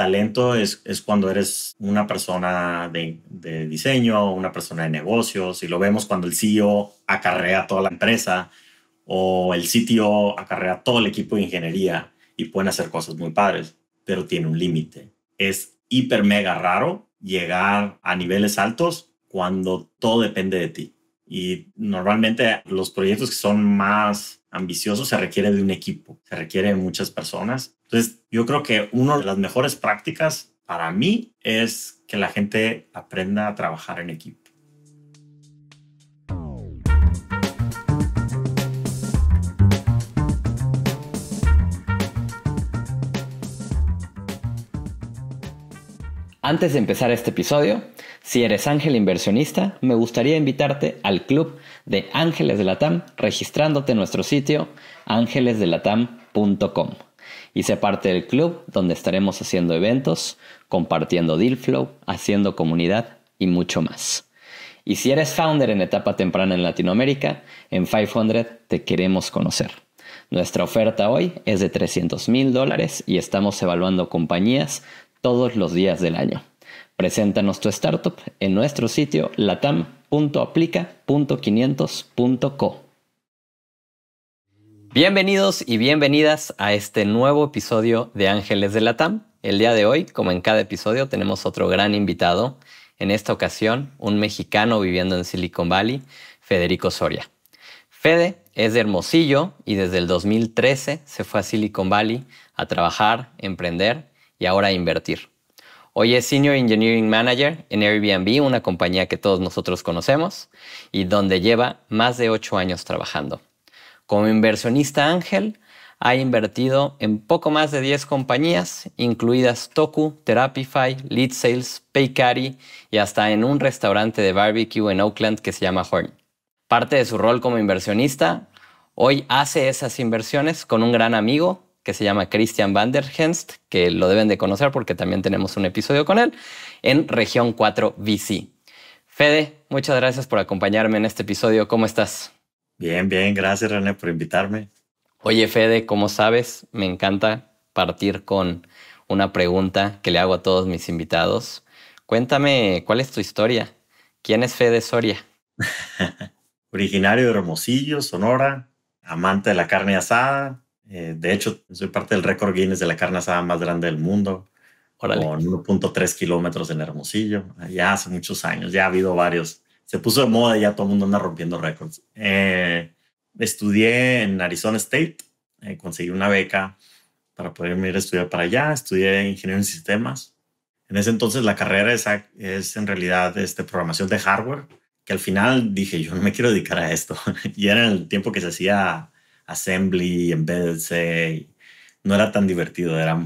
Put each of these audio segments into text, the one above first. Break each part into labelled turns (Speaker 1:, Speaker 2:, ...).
Speaker 1: talento es, cuando eres una persona de, diseño diseño, una persona de negocios, y lo vemos cuando el CEO acarrea toda la empresa o el CTO acarrea todo el equipo de ingeniería y pueden hacer cosas muy padres, pero tiene un límite. Es hiper mega raro llegar a niveles altos cuando todo depende de ti. Y normalmente los proyectos que son más ambiciosos se requiere de un equipo, se requieren muchas personas entonces, yo creo que una de las mejores prácticas para mí es que la gente aprenda a trabajar en equipo.
Speaker 2: Antes de empezar este episodio, si eres ángel inversionista, me gustaría invitarte al club de Ángeles de la TAM registrándote en nuestro sitio ángelesdelatam.com. Y sé parte del club donde estaremos haciendo eventos, compartiendo deal flow, haciendo comunidad y mucho más. Y si eres founder en etapa temprana en Latinoamérica, en 500 te queremos conocer. Nuestra oferta hoy es de 300 mil dólares y estamos evaluando compañías todos los días del año. Preséntanos tu startup en nuestro sitio latam.aplica.500.co. Bienvenidos y bienvenidas a este nuevo episodio de Ángeles de TAM. El día de hoy, como en cada episodio, tenemos otro gran invitado. En esta ocasión, un mexicano viviendo en Silicon Valley, Federico Soria. Fede es de Hermosillo y desde el 2013 se fue a Silicon Valley a trabajar, emprender y ahora a invertir. Hoy es Senior Engineering Manager en Airbnb, una compañía que todos nosotros conocemos y donde lleva más de ocho años trabajando. Como inversionista ángel, ha invertido en poco más de 10 compañías, incluidas Toku, Therapify, Lead Sales, Paycari y hasta en un restaurante de barbecue en Oakland que se llama Horn. Parte de su rol como inversionista, hoy hace esas inversiones con un gran amigo que se llama Christian Vanderhenst, que lo deben de conocer porque también tenemos un episodio con él, en Región 4 VC. Fede, muchas gracias por acompañarme en este episodio. ¿Cómo estás? Bien, bien, gracias René por invitarme. Oye Fede, como sabes, me encanta partir con una pregunta que le hago a todos mis invitados. Cuéntame, ¿cuál es tu historia? ¿Quién es Fede Soria? Originario de Hermosillo, Sonora, amante de
Speaker 1: la carne asada. Eh, de hecho, soy parte del récord Guinness de la carne asada más grande del mundo, con 1.3 kilómetros en Hermosillo. Ya hace muchos años, ya ha habido varios se puso de moda y ya todo el mundo anda rompiendo récords. Eh, estudié en Arizona State, eh, conseguí una beca para poder ir a estudiar para allá, estudié ingeniero en sistemas. En ese entonces la carrera es, es en realidad este, programación de hardware, que al final dije, yo no me quiero dedicar a esto. y era el tiempo que se hacía assembly, embedded C, no era tan divertido, era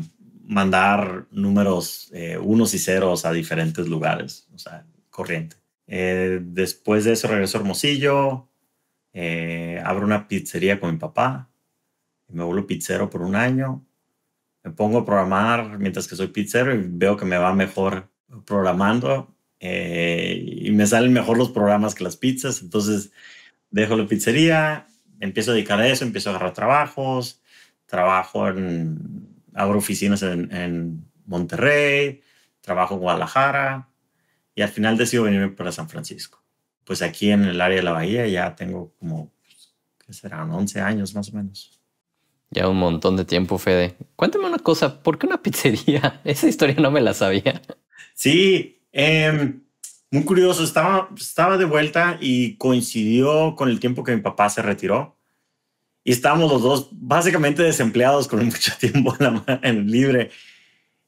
Speaker 1: mandar números eh, unos y ceros a diferentes lugares, o sea, corriente. Eh, después de eso regreso a Hermosillo, eh, abro una pizzería con mi papá, me vuelvo pizzero por un año, me pongo a programar mientras que soy pizzero y veo que me va mejor programando eh, y me salen mejor los programas que las pizzas, entonces dejo la pizzería, empiezo a dedicar a eso, empiezo a agarrar trabajos, trabajo en, abro oficinas en Monterrey, trabajo en Guadalajara, y al final decido venirme para San Francisco. Pues aquí en el área de la bahía ya tengo como, ¿qué serán? 11 años más o
Speaker 2: menos. Ya un montón de tiempo, Fede. Cuéntame una cosa, ¿por qué una pizzería? Esa historia no me la sabía. Sí, em, muy curioso, estaba,
Speaker 1: estaba de vuelta y coincidió con el tiempo que mi papá se retiró. Y estábamos los dos básicamente desempleados con mucho tiempo en libre.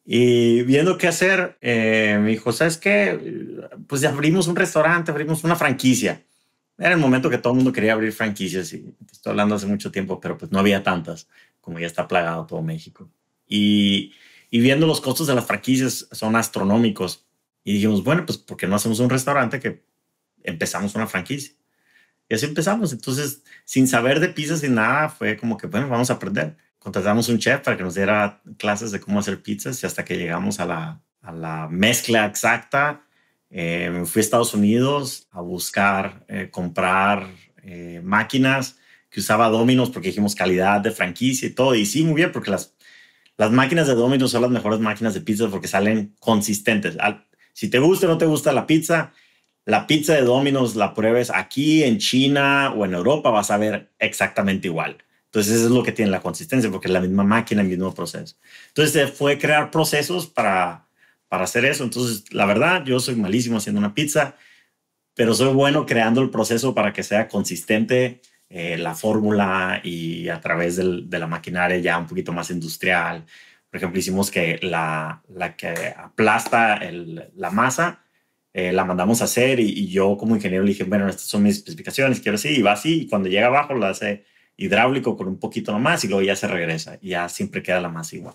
Speaker 1: Y viendo qué hacer, eh, me dijo, ¿sabes qué? Pues abrimos un restaurante, abrimos una franquicia. Era el momento que todo el mundo quería abrir franquicias y estoy hablando hace mucho tiempo, pero pues no había tantas, como ya está plagado todo México. Y, y viendo los costos de las franquicias son astronómicos. Y dijimos, bueno, pues ¿por qué no hacemos un restaurante que empezamos una franquicia? Y así empezamos. Entonces, sin saber de pizzas sin nada, fue como que, bueno, vamos a aprender contratamos un chef para que nos diera clases de cómo hacer pizzas y hasta que llegamos a la, a la mezcla exacta, eh, fui a Estados Unidos a buscar, eh, comprar eh, máquinas que usaba Dominos porque dijimos calidad de franquicia y todo. Y sí, muy bien, porque las, las máquinas de Dominos son las mejores máquinas de pizza porque salen consistentes. si te gusta o no te gusta la pizza, la pizza de Dominos la pruebes aquí en China o en Europa, vas a ver exactamente igual. Entonces, eso es lo que tiene la consistencia, porque es la misma máquina, el mismo proceso. Entonces, fue crear procesos para, para hacer eso. Entonces, la verdad, yo soy malísimo haciendo una pizza, pero soy bueno creando el proceso para que sea consistente eh, la fórmula y a través de la maquinaria ya un poquito más industrial. Por ejemplo, hicimos que la, que aplasta la masa, eh, la mandamos a hacer y, yo como ingeniero le dije, bueno, estas son mis especificaciones, quiero así, y va así, y cuando llega abajo la hace hidráulico con un poquito nomás y luego ya se regresa. Y ya siempre queda la masa igual.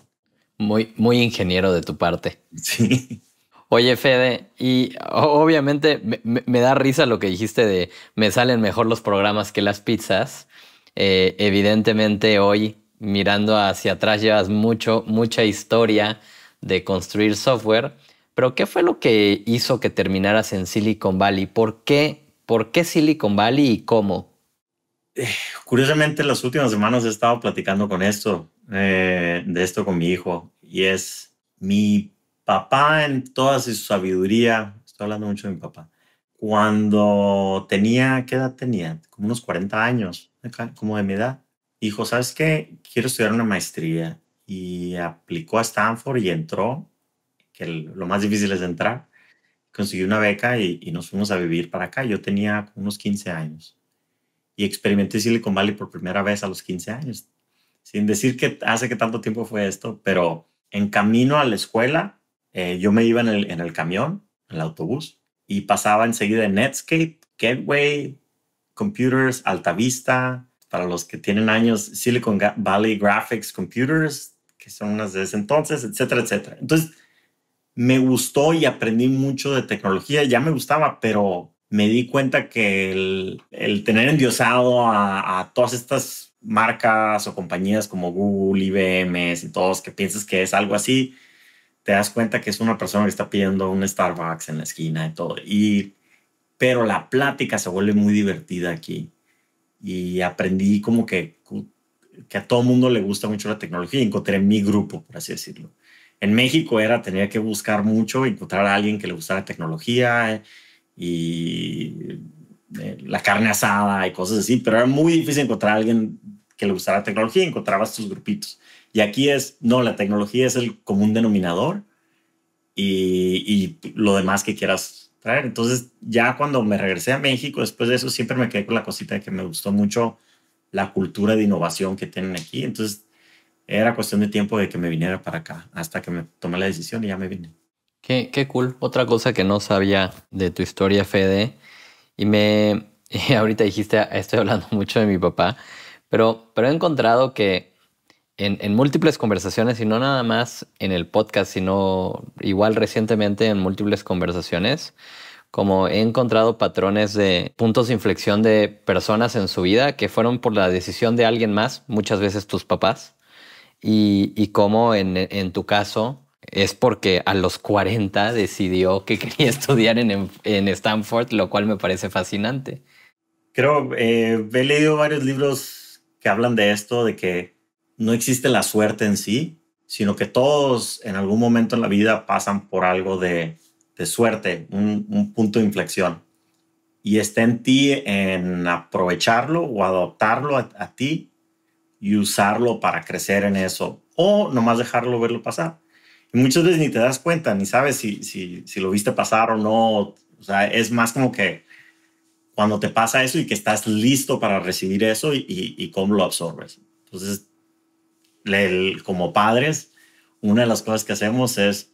Speaker 1: Muy, muy ingeniero de tu
Speaker 2: parte. Sí. Oye, Fede, y obviamente me, da risa lo que dijiste de me salen mejor los programas que las pizzas. Eh, evidentemente hoy, mirando hacia atrás, llevas mucho, mucha historia de construir software. Pero ¿qué fue lo que hizo que terminaras en Silicon Valley? ¿Por qué? ¿Por qué Silicon Valley y cómo? Eh, curiosamente, las últimas semanas
Speaker 1: he estado platicando con esto, eh, de esto con mi hijo, y es mi papá en toda su sabiduría, estoy hablando mucho de mi papá, cuando tenía, ¿qué edad tenía? Como unos 40 años, como de mi edad. Dijo, ¿sabes qué? Quiero estudiar una maestría. Y aplicó a Stanford y entró, que lo más difícil es entrar. Consiguió una beca y, y nos fuimos a vivir para acá. Yo tenía unos 15 años y experimenté Silicon Valley por primera vez a los 15 años. Sin decir que hace que tanto tiempo fue esto, pero en camino a la escuela, eh, yo me iba en el, en el camión, en el autobús, y pasaba enseguida en Netscape, Gateway, Computers, Altavista, para los que tienen años, Silicon Valley Graphics Computers, que son unas de ese entonces, etcétera, etcétera. Entonces, me gustó y aprendí mucho de tecnología, ya me gustaba, pero me di cuenta que el, tener endiosado a, todas estas marcas o compañías como Google, IBM y todos que piensas que es algo así, te das cuenta que es una persona que está pidiendo un Starbucks en la esquina y todo. Y, pero la plática se vuelve muy divertida aquí. Y aprendí como que, que a todo mundo le gusta mucho la tecnología y encontré mi grupo, por así decirlo. En México era tener que buscar mucho, encontrar a alguien que le gustara la tecnología y eh, la carne asada y cosas así, pero era muy difícil encontrar a alguien que le gustara la tecnología y encontrabas tus grupitos. Y aquí es, no, la tecnología es el común denominador y, y lo demás que quieras traer. Entonces, ya cuando me regresé a México, después de eso, siempre me quedé con la cosita de que me gustó mucho la cultura de innovación que tienen aquí. Entonces, era cuestión de tiempo de que me viniera para acá, hasta que me tomé la decisión y ya me vine.
Speaker 2: Qué, cool. Otra cosa que no sabía de tu historia, Fede, y me ahorita dijiste, ah, estoy hablando mucho de mi papá, pero, pero he encontrado que en, múltiples conversaciones, y no nada más en el podcast, sino igual recientemente en múltiples conversaciones, como he encontrado patrones de puntos de inflexión de personas en su vida que fueron por la decisión de alguien más, muchas veces tus papás, y, y como en tu caso es porque a los 40 decidió que quería estudiar en, Stanford, lo cual me parece fascinante. Creo,
Speaker 1: eh, he leído varios libros que hablan de esto, de que no existe la suerte en sí, sino que todos en algún momento en la vida pasan por algo de, suerte, un, punto de inflexión y está en ti en aprovecharlo o adoptarlo a, ti y usarlo para crecer en eso o nomás dejarlo verlo pasar. Y muchas veces ni te das cuenta, ni sabes si, si, lo viste pasar o no. O sea, es más como que cuando te pasa eso y que estás listo para recibir eso y, cómo lo absorbes. Entonces, como padres, una de las cosas que hacemos es,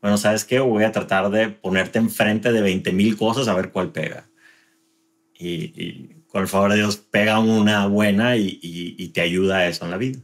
Speaker 1: bueno, ¿sabes qué? Voy a tratar de ponerte enfrente de 20 mil cosas a ver cuál pega. Y, con el favor de Dios, pega una buena y, y te ayuda
Speaker 2: a eso en la vida.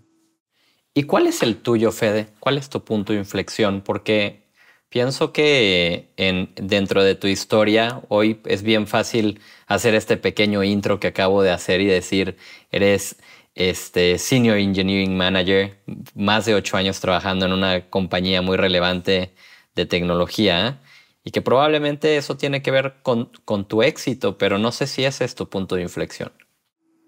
Speaker 2: ¿Y cuál es el tuyo, Fede? ¿Cuál es tu punto de inflexión? Porque pienso que dentro de tu historia hoy es bien fácil hacer este pequeño intro que acabo de hacer y decir, eres este, Senior Engineering Manager, más de ocho años trabajando en una compañía muy relevante de tecnología y que probablemente eso tiene que ver con tu éxito, pero no sé si ese es tu punto de inflexión.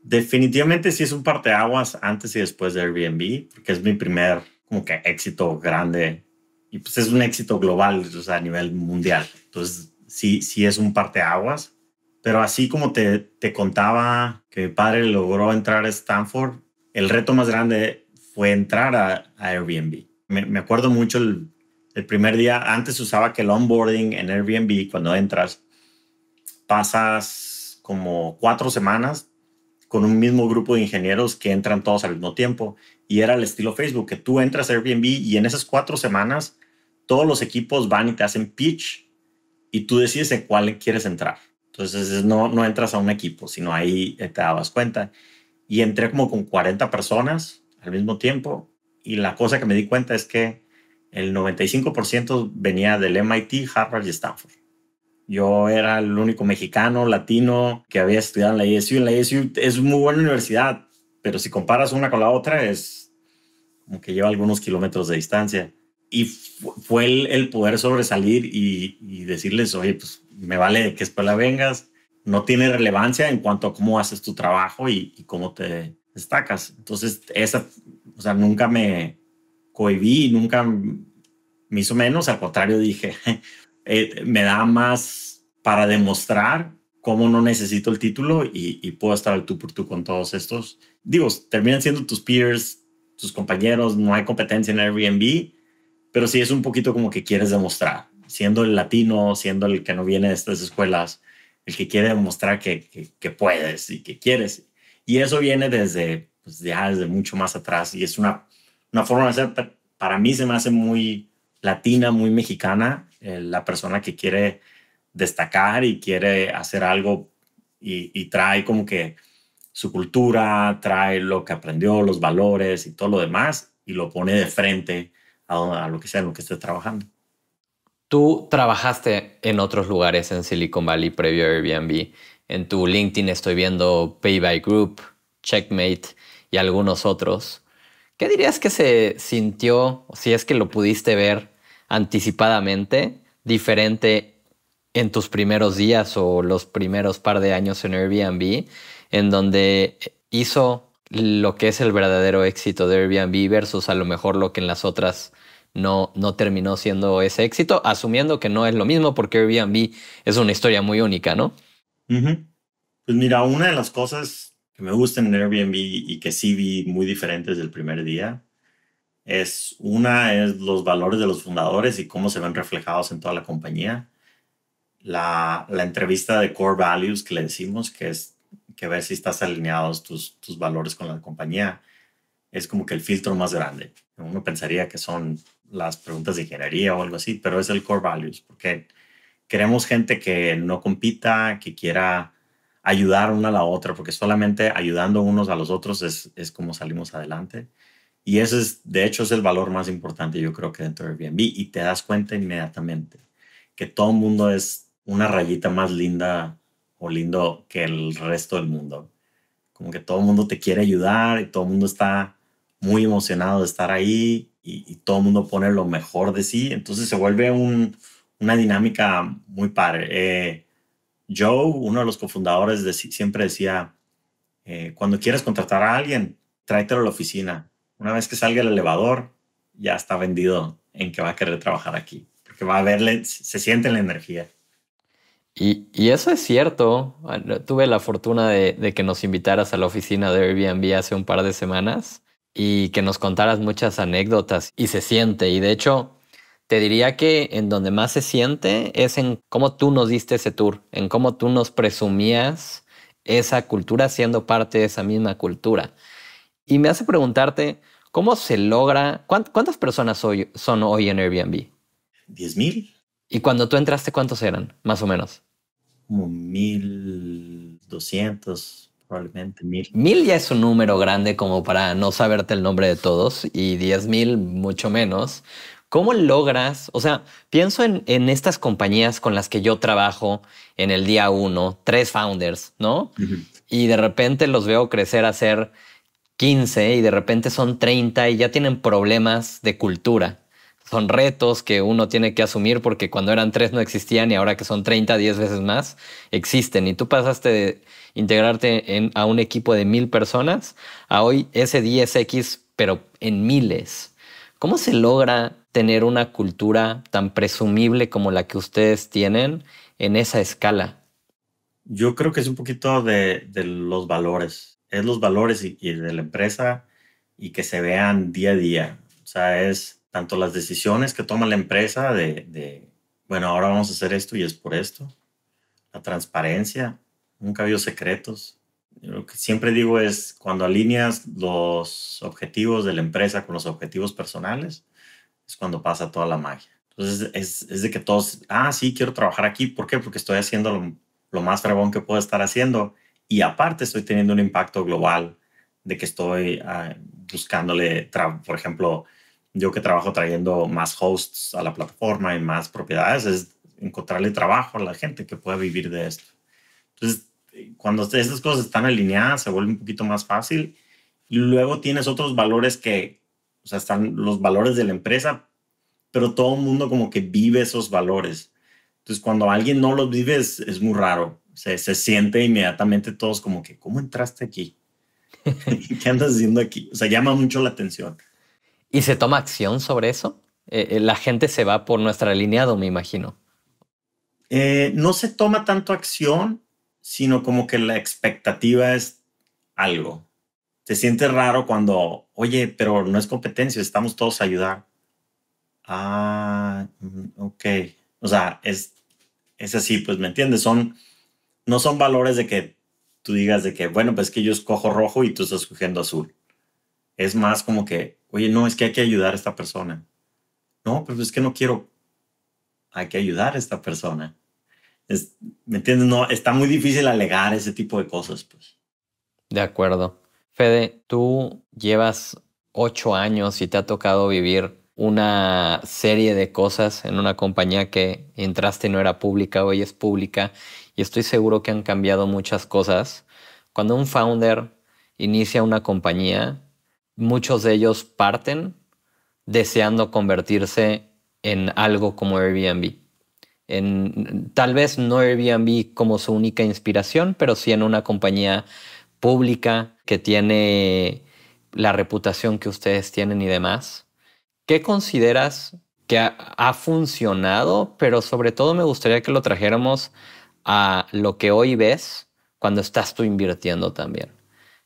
Speaker 2: Definitivamente sí es un parteaguas
Speaker 1: antes y después de Airbnb, porque es mi primer como que éxito grande y pues es un éxito global, o sea, a nivel mundial. Entonces sí, sí es un parteaguas. Pero así como te, contaba que mi padre logró entrar a Stanford, el reto más grande fue entrar a, Airbnb. Me, acuerdo mucho el, el primer día, antes usaba que el onboarding en Airbnb, cuando entras, pasas como cuatro semanas con un mismo grupo de ingenieros que entran todos al mismo tiempo. Y era el estilo Facebook, que tú entras a Airbnb y en esas cuatro semanas todos los equipos van y te hacen pitch y tú decides en cuál quieres entrar. Entonces no, no entras a un equipo, sino ahí eh, te dabas cuenta. Y entré como con 40 personas al mismo tiempo y la cosa que me di cuenta es que el 95% venía del MIT, Harvard y Stanford. Yo era el único mexicano, latino, que había estudiado en la ISU. En la ISU es muy buena universidad, pero si comparas una con la otra, es como que lleva algunos kilómetros de distancia. Y fue el, poder sobresalir y, decirles, oye, pues me vale que después la vengas, no tiene relevancia en cuanto a cómo haces tu trabajo y, y cómo te destacas. Entonces, esa, o sea, nunca me cohibí, nunca me hizo menos, al contrario dije, eh, me da más para demostrar cómo no necesito el título y, puedo estar tú por tú con todos estos. Digo, terminan siendo tus peers, tus compañeros, no hay competencia en Airbnb, pero sí es un poquito como que quieres demostrar, siendo el latino, siendo el que no viene de estas escuelas, el que quiere demostrar que, que, puedes y que quieres. Y eso viene desde, pues, ya desde mucho más atrás y es una, una forma de hacer, para mí se me hace muy latina, muy mexicana eh, la persona que quiere destacar y quiere hacer algo y, trae como que su cultura, trae lo que aprendió, los
Speaker 2: valores y todo lo demás y lo pone de frente a, a lo que sea en lo que esté trabajando. Tú trabajaste en otros lugares en Silicon Valley previo a Airbnb. En tu LinkedIn estoy viendo Pay by Group, Checkmate y algunos otros. ¿Qué dirías que se sintió, si es que lo pudiste ver, anticipadamente, diferente en tus primeros días o los primeros par de años en Airbnb, en donde hizo lo que es el verdadero éxito de Airbnb versus a lo mejor lo que en las otras no, no terminó siendo ese éxito, asumiendo que no es lo mismo porque Airbnb es una historia muy única, ¿no?
Speaker 1: Pues mira, una de las cosas que me gustan en Airbnb y que sí vi muy diferentes del primer día es una, es los valores de los fundadores y cómo se ven reflejados en toda la compañía. La, entrevista de Core Values que le decimos, que es que ver si estás alineados tus, tus valores con la compañía, es como que el filtro más grande. Uno pensaría que son las preguntas de ingeniería o algo así, pero es el Core Values, porque queremos gente que no compita, que quiera ayudar una a la otra, porque solamente ayudando unos a los otros es, es como salimos adelante. Y ese es, de hecho, es el valor más importante, yo creo que dentro de Airbnb. Y te das cuenta inmediatamente que todo el mundo es una rayita más linda o lindo que el resto del mundo. Como que todo el mundo te quiere ayudar y todo el mundo está muy emocionado de estar ahí y, todo el mundo pone lo mejor de sí. Entonces se vuelve una dinámica muy padre. Eh, Joe, uno de los cofundadores, de, siempre decía, eh, cuando quieres contratar a alguien, tráetelo a la oficina una vez que salga el elevador, ya está vendido en que va a querer trabajar aquí, porque va a verle, se siente la energía.
Speaker 2: Y, eso es cierto. Tuve la fortuna de, de, que nos invitaras a la oficina de Airbnb hace un par de semanas y que nos contaras muchas anécdotas y se siente. Y de hecho, te diría que en donde más se siente es en cómo tú nos diste ese tour, en cómo tú nos presumías esa cultura siendo parte de esa misma cultura. Y me hace preguntarte, ¿Cómo se logra? ¿Cuántas personas son hoy en Airbnb? 10,000. mil. ¿Y cuando tú entraste, cuántos eran, más o menos? Como 1200, probablemente mil. Mil ya es un número grande como para no saberte el nombre de todos y 10,000, mil mucho menos. ¿Cómo logras? O sea, pienso en, estas compañías con las que yo trabajo en el día uno, tres founders, ¿no? Y de repente los veo crecer a ser 15 y de repente son 30 y ya tienen problemas de cultura. Son retos que uno tiene que asumir porque cuando eran tres no existían y ahora que son 30, 10 veces más, existen. Y tú pasaste de integrarte en, a un equipo de mil personas a hoy ese 10X, pero en miles. ¿Cómo se logra tener una cultura tan presumible como la que ustedes tienen en esa escala? Yo creo que es un poquito de los valores es los valores y, de la empresa
Speaker 1: y que se vean día a día. O sea, es tanto las decisiones que toma la empresa de, bueno, ahora vamos a hacer esto y es por esto. La transparencia, nunca había secretos. Lo que siempre digo es, cuando alineas los objetivos de la empresa con los objetivos personales, es cuando pasa toda la magia. Entonces, es, de que todos, ah, sí, quiero trabajar aquí. ¿Por qué? Porque estoy haciendo lo, más fregón que puedo estar haciendo y aparte estoy teniendo un impacto global de que estoy ah, buscándole, por ejemplo, yo que trabajo trayendo más hosts a la plataforma y más propiedades, es encontrarle trabajo a la gente que pueda vivir de esto. Entonces, cuando estas cosas están alineadas, se vuelve un poquito más fácil. Y luego tienes otros valores que, o sea, están los valores de la empresa, pero todo el mundo como que vive esos valores. Entonces, cuando alguien no los vive, es muy raro se, siente inmediatamente todos como que, ¿cómo entraste aquí? ¿Qué andas haciendo aquí? O sea,
Speaker 2: llama mucho la atención. ¿Y se toma acción sobre eso? Eh, eh, la gente se va por nuestra alineado, me imagino. Eh, no se toma tanto acción,
Speaker 1: sino como que la expectativa es algo. Se siente raro cuando, oye, pero no es competencia, estamos todos a ayudar. Ah, mm, ok. O sea, es, es así, pues me entiendes, son no son valores de que tú digas de que, bueno, pues que yo escojo rojo y tú estás cogiendo azul. Es más como que, oye, no, es que hay que ayudar a esta persona. No, pero pues es que no quiero. Hay que ayudar a esta persona. ¿Me entiendes? No, está muy difícil alegar ese tipo de cosas, pues.
Speaker 2: De acuerdo. Fede, tú llevas ocho años y te ha tocado vivir una serie de cosas en una compañía que entraste y no era pública, hoy es pública, y estoy seguro que han cambiado muchas cosas. Cuando un founder inicia una compañía, muchos de ellos parten deseando convertirse en algo como Airbnb. En, tal vez no Airbnb como su única inspiración, pero sí en una compañía pública que tiene la reputación que ustedes tienen y demás. ¿Qué consideras que ha, ha funcionado? Pero sobre todo me gustaría que lo trajéramos a lo que hoy ves cuando estás tú invirtiendo también.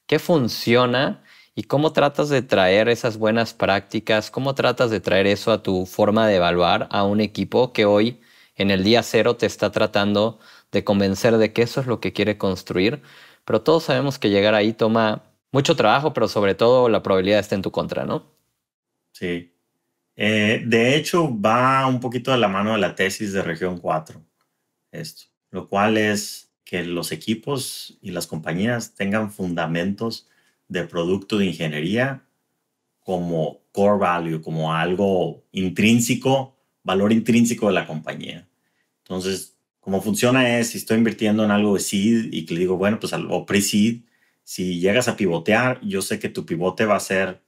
Speaker 2: ¿Qué funciona y cómo tratas de traer esas buenas prácticas? ¿Cómo tratas de traer eso a tu forma de evaluar a un equipo que hoy en el día cero te está tratando de convencer de que eso es lo que quiere construir? Pero todos sabemos que llegar ahí toma mucho trabajo, pero sobre todo la probabilidad está en tu contra, ¿no? Sí.
Speaker 1: Eh, de hecho, va un poquito de la mano de la tesis de región 4, esto lo cual es que los equipos y las compañías tengan fundamentos de producto de ingeniería como core value, como algo intrínseco, valor intrínseco de la compañía. Entonces, cómo funciona es, si estoy invirtiendo en algo de seed y que le digo, bueno, pues algo pre-seed, si llegas a pivotear, yo sé que tu pivote va a ser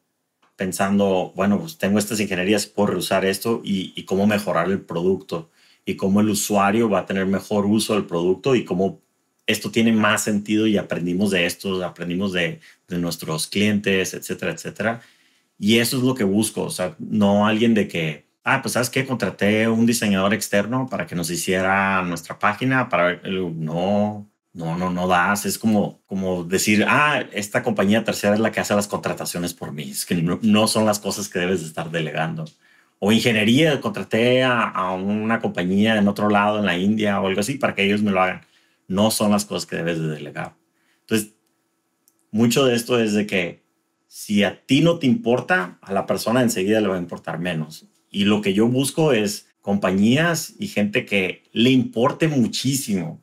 Speaker 1: pensando, bueno, pues tengo estas ingenierías, puedo reusar esto y cómo mejorar el producto y cómo el usuario va a tener mejor uso del producto y cómo esto tiene más sentido y aprendimos de esto, aprendimos de, nuestros clientes, etcétera, etcétera. Y eso es lo que busco, o sea, no alguien de que, ah, pues sabes que contraté un diseñador externo para que nos hiciera nuestra página, para no, no, no, no das. Es como, como decir, ah, esta compañía tercera es la que hace las contrataciones por mí. Es que no, no son las cosas que debes estar delegando o ingeniería, contraté a, a, una compañía en otro lado, en la India o algo así, para que ellos me lo hagan. No son las cosas que debes de delegar. Entonces, mucho de esto es de que si a ti no te importa, a la persona enseguida le va a importar menos. Y lo que yo busco es compañías y gente que le importe muchísimo,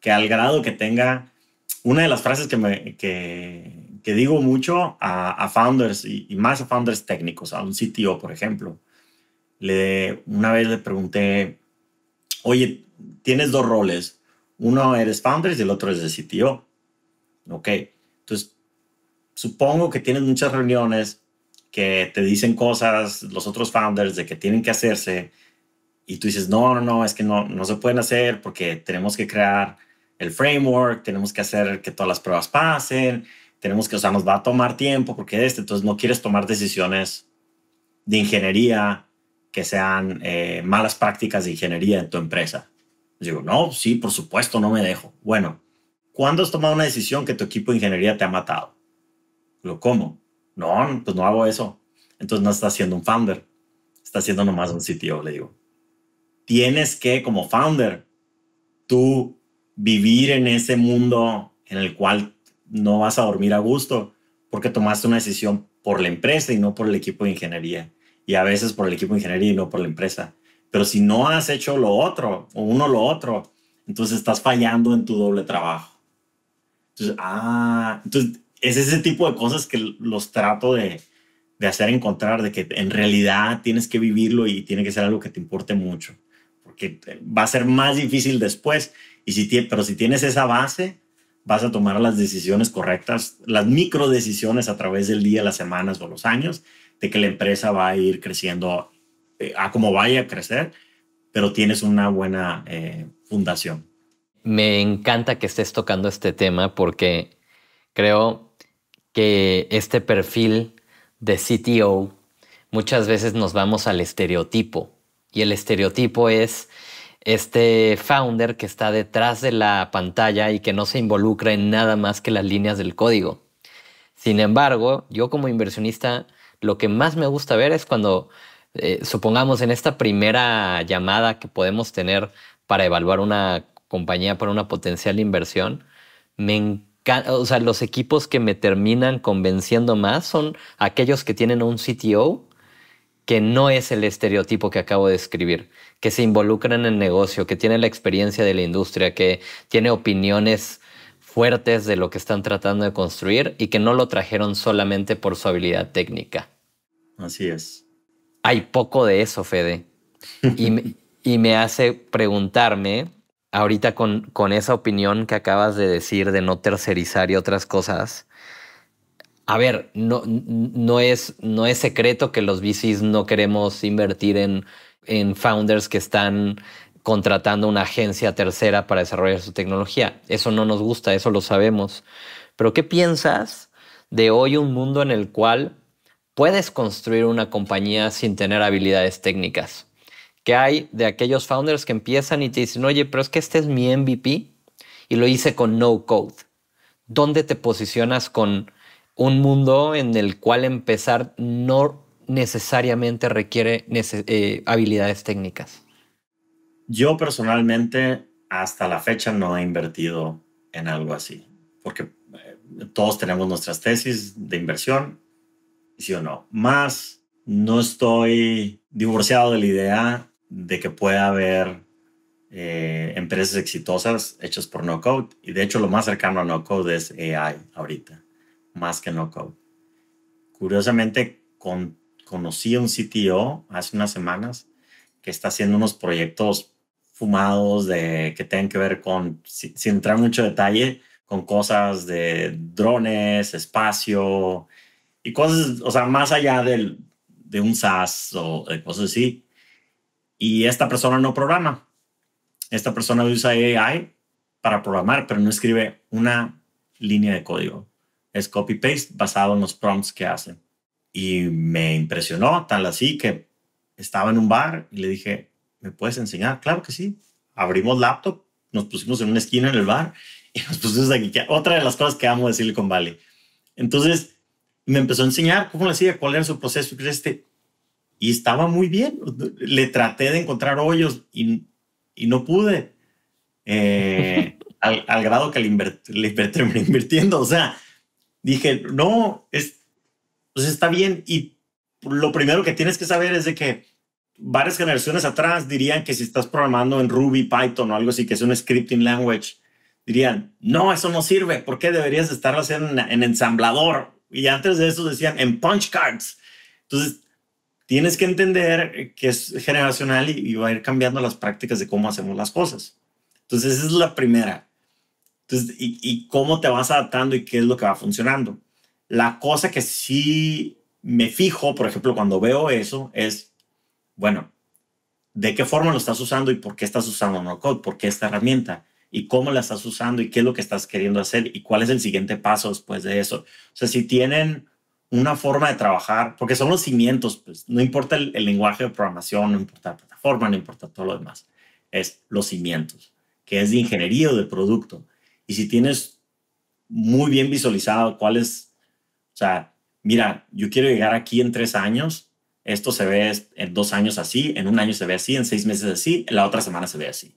Speaker 1: que al grado que tenga una de las frases que, me, que, que digo mucho a, founders y, y, más a founders técnicos, a un CTO, por ejemplo, le, una vez le pregunté, oye, tienes dos roles, uno eres founder y el otro es de CTO. Ok, entonces supongo que tienes muchas reuniones que te dicen cosas los otros founders de que tienen que hacerse y tú dices, no, no, no, es que no, no se pueden hacer porque tenemos que crear el framework, tenemos que hacer que todas las pruebas pasen, tenemos que, o sea, nos va a tomar tiempo porque este, entonces no quieres tomar decisiones de ingeniería que sean eh, malas prácticas de ingeniería en tu empresa. Digo, no, sí, por supuesto, no me dejo. Bueno, ¿cuándo has tomado una decisión que tu equipo de ingeniería te ha matado? Lo como. No, pues no hago eso. Entonces no estás siendo un founder, estás siendo nomás un sitio. le digo. Tienes que, como founder, tú vivir en ese mundo en el cual no vas a dormir a gusto porque tomaste una decisión por la empresa y no por el equipo de ingeniería y a veces por el equipo de ingeniería y no por la empresa. Pero si no has hecho lo otro o uno lo otro, entonces estás fallando en tu doble trabajo. Entonces, ah, entonces es ese tipo de cosas que los trato de, hacer encontrar, de que en realidad tienes que vivirlo y tiene que ser algo que te importe mucho, porque va a ser más difícil después. Y si pero si tienes esa base, vas a tomar las decisiones correctas, las micro decisiones a través del día, las semanas o los años de que la empresa va a ir creciendo eh, a como vaya a crecer,
Speaker 2: pero tienes una buena eh, fundación. Me encanta que estés tocando este tema porque creo que este perfil de CTO muchas veces nos vamos al estereotipo y el estereotipo es este founder que está detrás de la pantalla y que no se involucra en nada más que las líneas del código. Sin embargo, yo como inversionista lo que más me gusta ver es cuando, eh, supongamos, en esta primera llamada que podemos tener para evaluar una compañía para una potencial inversión, me encanta, sea, los equipos que me terminan convenciendo más son aquellos que tienen un CTO que no es el estereotipo que acabo de escribir, que se involucran en el negocio, que tiene la experiencia de la industria, que tiene opiniones fuertes de lo que están tratando de construir y que no lo trajeron solamente por su habilidad técnica. Así es. Hay poco de eso, Fede. y, me, y me hace preguntarme, ahorita con, con esa opinión que acabas de decir de no tercerizar y otras cosas, a ver, no, no, es, no es secreto que los VCs no queremos invertir en, en founders que están contratando una agencia tercera para desarrollar su tecnología. Eso no nos gusta, eso lo sabemos. Pero ¿qué piensas de hoy un mundo en el cual puedes construir una compañía sin tener habilidades técnicas? ¿Qué hay de aquellos founders que empiezan y te dicen, oye, pero es que este es mi MVP y lo hice con no code? ¿Dónde te posicionas con un mundo en el cual empezar no necesariamente requiere eh, habilidades técnicas? Yo personalmente hasta la fecha no he invertido en
Speaker 1: algo así, porque eh, todos tenemos nuestras tesis de inversión, sí o no. Más, no estoy divorciado de la idea de que pueda haber eh, empresas exitosas hechas por no code. Y de hecho, lo más cercano a no code es AI ahorita, más que no code. Curiosamente, conocí a un CTO hace unas semanas que está haciendo unos proyectos fumados, de, que tengan que ver con, sin, entrar mucho detalle, con cosas de drones, espacio y cosas, o sea, más allá del, de un SAS o de cosas así. Y esta persona no programa. Esta persona usa AI para programar, pero no escribe una línea de código. Es copy-paste basado en los prompts que hace. Y me impresionó, tal así que estaba en un bar y le dije, ¿me puedes enseñar? Claro que sí. Abrimos laptop, nos pusimos en una esquina en el bar y nos pusimos aquí. Otra de las cosas que amo de Silicon Valley. Entonces me empezó a enseñar cómo le hacía, cuál era su proceso. Y, este, y estaba muy bien. Le traté de encontrar hoyos y, y no pude. Eh, al, grado que le, invert, invirtiendo. O sea, dije, no, es, pues está bien. Y lo primero que tienes que saber es de que varias generaciones atrás dirían que si estás programando en Ruby, Python o algo así, que es un scripting language, dirían, no, eso no sirve, ¿por qué deberías estarlo haciendo en, ensamblador? Y antes de eso decían en punch cards. Entonces, tienes que entender que es generacional y, va a ir cambiando las prácticas de cómo hacemos las cosas. Entonces, esa es la primera. Entonces, y, y cómo te vas adaptando y qué es lo que va funcionando. La cosa que sí me fijo, por ejemplo, cuando veo eso, es bueno, ¿de qué forma lo estás usando y por qué estás usando no ¿Por qué esta herramienta? ¿Y cómo la estás usando y qué es lo que estás queriendo hacer y cuál es el siguiente paso después de eso? O sea, si tienen una forma de trabajar, porque son los cimientos, pues no importa el lenguaje de programación, no importa la plataforma, no importa todo lo demás, es los cimientos, que es de ingeniería o de producto. Y si tienes muy bien visualizado cuál es, o sea, mira, yo quiero llegar aquí en tres años, esto se ve en dos años así, en un año se ve así, en seis meses así, en la otra semana se ve así.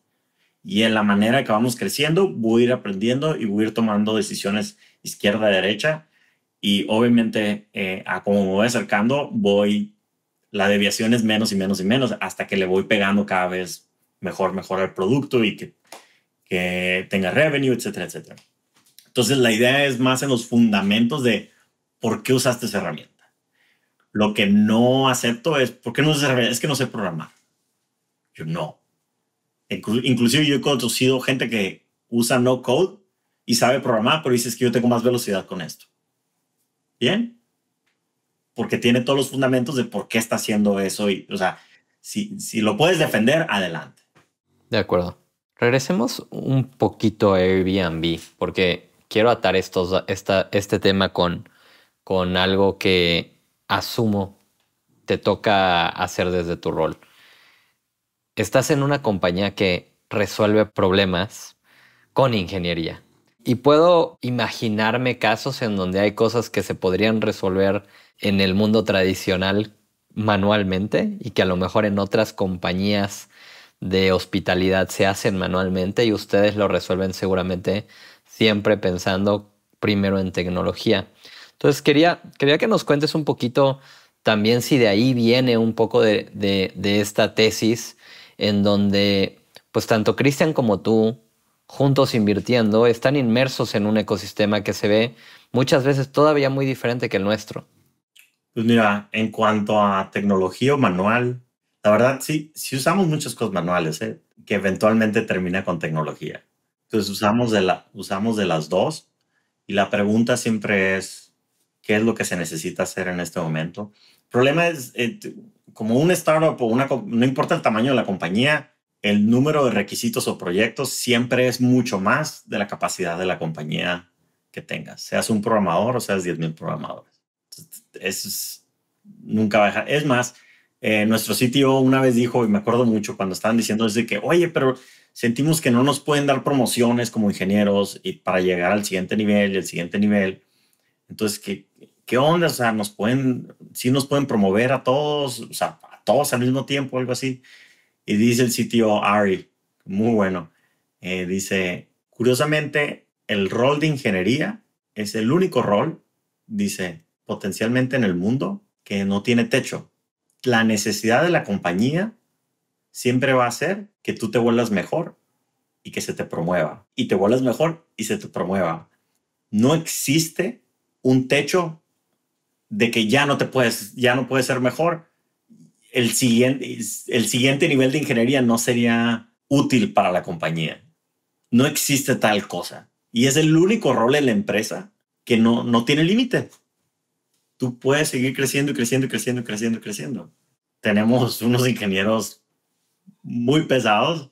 Speaker 1: Y en la manera que vamos creciendo, voy a ir aprendiendo y voy a ir tomando decisiones izquierda, derecha. Y obviamente, eh, a como me voy acercando, voy, la deviación es menos y menos y menos, hasta que le voy pegando cada vez mejor, mejor al producto y que, que tenga revenue, etcétera, etcétera. Entonces, la idea es más en los fundamentos de por qué usaste esa herramienta lo que no acepto es, ¿por qué no sé? Es que no sé programar. Yo no. Inclusive yo he conocido gente que usa no code y sabe programar, pero dices que yo tengo más velocidad con esto. Bien. Porque tiene todos los fundamentos de por qué está haciendo eso. Y, o sea, si, si lo puedes defender, adelante.
Speaker 2: De acuerdo. Regresemos un poquito a Airbnb, porque quiero atar estos, esta, este tema con, con algo que asumo, te toca hacer desde tu rol. Estás en una compañía que resuelve problemas con ingeniería. Y puedo imaginarme casos en donde hay cosas que se podrían resolver en el mundo tradicional manualmente y que a lo mejor en otras compañías de hospitalidad se hacen manualmente y ustedes lo resuelven seguramente siempre pensando primero en tecnología. Entonces, quería, quería que nos cuentes un poquito también si de ahí viene un poco de, esta tesis en donde, pues tanto Cristian como tú, juntos invirtiendo, están inmersos en un ecosistema que se ve muchas veces todavía muy diferente que el nuestro.
Speaker 1: Pues mira, en cuanto a tecnología o manual, la verdad sí, sí usamos muchas cosas manuales, ¿eh? que eventualmente termina con tecnología. Entonces usamos de, la, usamos de las dos y la pregunta siempre es, qué es lo que se necesita hacer en este momento. El problema es, eh, como un startup o una, no importa el tamaño de la compañía, el número de requisitos o proyectos siempre es mucho más de la capacidad de la compañía que tengas, seas un programador o seas 10.000 programadores. es, nunca baja. Es más, eh, nuestro sitio una vez dijo, y me acuerdo mucho cuando estaban diciendo, es que, oye, pero sentimos que no nos pueden dar promociones como ingenieros y para llegar al siguiente nivel y el siguiente nivel. Entonces, ¿qué, ¿qué onda? O sea, nos pueden, si nos pueden promover a todos, o sea, a todos al mismo tiempo, algo así. Y dice el sitio Ari, muy bueno, eh, dice, curiosamente, el rol de ingeniería es el único rol, dice, potencialmente en el mundo que no tiene techo. La necesidad de la compañía siempre va a ser que tú te vuelvas mejor y que se te promueva. Y te vuelvas mejor y se te promueva. No existe un techo de que ya no te puedes, ya no puede ser mejor, el siguiente, el siguiente nivel de ingeniería no sería útil para la compañía. No existe tal cosa. Y es el único rol en la empresa que no, no tiene límite. Tú puedes seguir creciendo y creciendo y creciendo y creciendo y creciendo. Tenemos unos ingenieros muy pesados.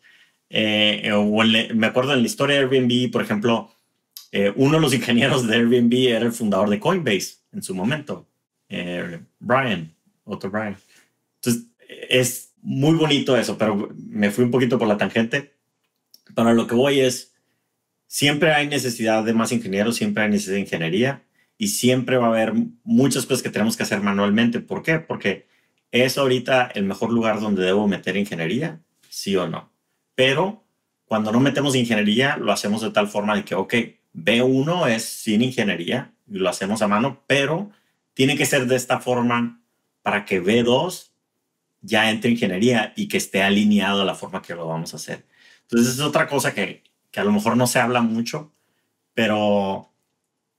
Speaker 1: Eh, eh, me acuerdo en la historia de Airbnb, por ejemplo, eh, uno de los ingenieros de Airbnb era el fundador de Coinbase en su momento, eh, Brian, otro Brian. Entonces, es muy bonito eso, pero me fui un poquito por la tangente. Para lo que voy es, siempre hay necesidad de más ingenieros, siempre hay necesidad de ingeniería y siempre va a haber muchas cosas que tenemos que hacer manualmente. ¿Por qué? Porque es ahorita el mejor lugar donde debo meter ingeniería, sí o no. Pero cuando no metemos ingeniería, lo hacemos de tal forma de que, ok, B1 es sin ingeniería, y lo hacemos a mano, pero tiene que ser de esta forma para que B2 ya entre ingeniería y que esté alineado a la forma que lo vamos a hacer. Entonces es otra cosa que, que a lo mejor no se habla mucho, pero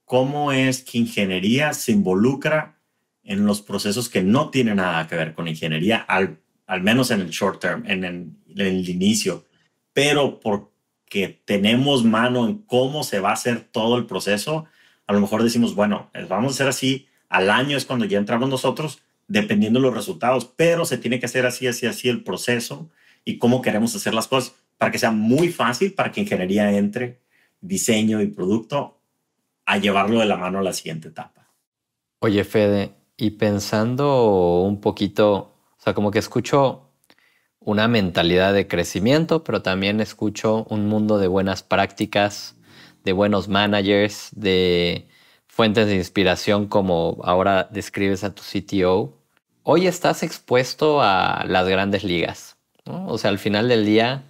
Speaker 1: cómo es que ingeniería se involucra en los procesos que no tienen nada que ver con ingeniería, al, al menos en el short term, en el, en el inicio, pero por que tenemos mano en cómo se va a hacer todo el proceso, a lo mejor decimos, bueno, eh, vamos a hacer así, al año es cuando ya entramos nosotros, dependiendo de los resultados, pero se tiene que hacer así, así, así el proceso y cómo queremos hacer las cosas para que sea muy fácil para que ingeniería entre, diseño y producto, a llevarlo de la mano a la siguiente etapa.
Speaker 2: Oye, Fede, y pensando un poquito, o sea, como que escucho una mentalidad de crecimiento, pero también escucho un mundo de buenas prácticas, de buenos managers, de fuentes de inspiración como ahora describes a tu CTO. Hoy estás expuesto a las grandes ligas, o sea, al final del día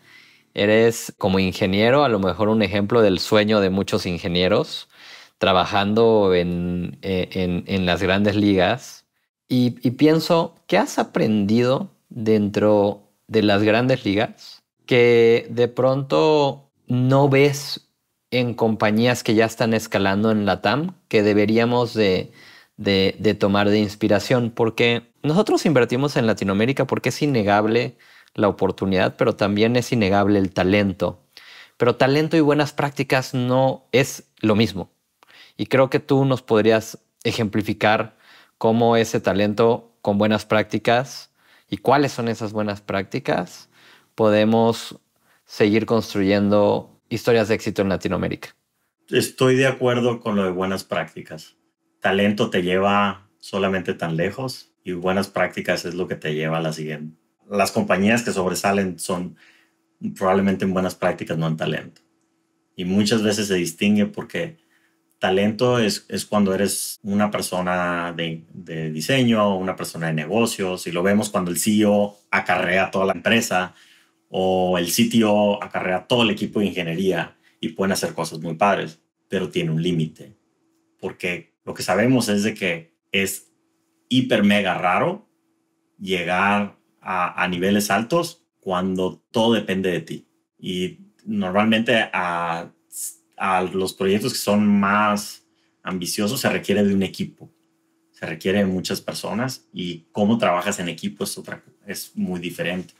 Speaker 2: eres como ingeniero, a lo mejor un ejemplo del sueño de muchos ingenieros, trabajando en, e, las grandes ligas. Y, y pienso, ¿qué has aprendido dentro de las grandes ligas que de pronto no ves en compañías que ya están escalando en la TAM que deberíamos de, de tomar de inspiración, porque nosotros invertimos en Latinoamérica porque es innegable la oportunidad, pero también es innegable el talento. Pero talento y buenas prácticas no es lo mismo. Y creo que tú nos podrías ejemplificar cómo ese talento con buenas prácticas y cuáles son esas buenas prácticas, podemos seguir construyendo historias de éxito en Latinoamérica. Estoy
Speaker 1: de acuerdo con lo de buenas prácticas. Talento te lleva solamente tan lejos y buenas prácticas es lo que te lleva a la siguiente. Las compañías que sobresalen son probablemente en buenas prácticas, no en talento. Y muchas veces se distingue porque Talento es, cuando eres una persona de, de, diseño, una persona de negocios, y lo vemos cuando el CEO acarrea toda la empresa o el sitio acarrea todo el equipo de ingeniería y pueden hacer cosas muy padres, pero tiene un límite, porque lo que sabemos es de que es hiper mega raro llegar a, a niveles altos cuando todo depende de ti. Y normalmente a a los proyectos que son más ambiciosos se requiere de un equipo, se requiere de muchas personas y cómo trabajas en equipo es, otra, es muy diferente.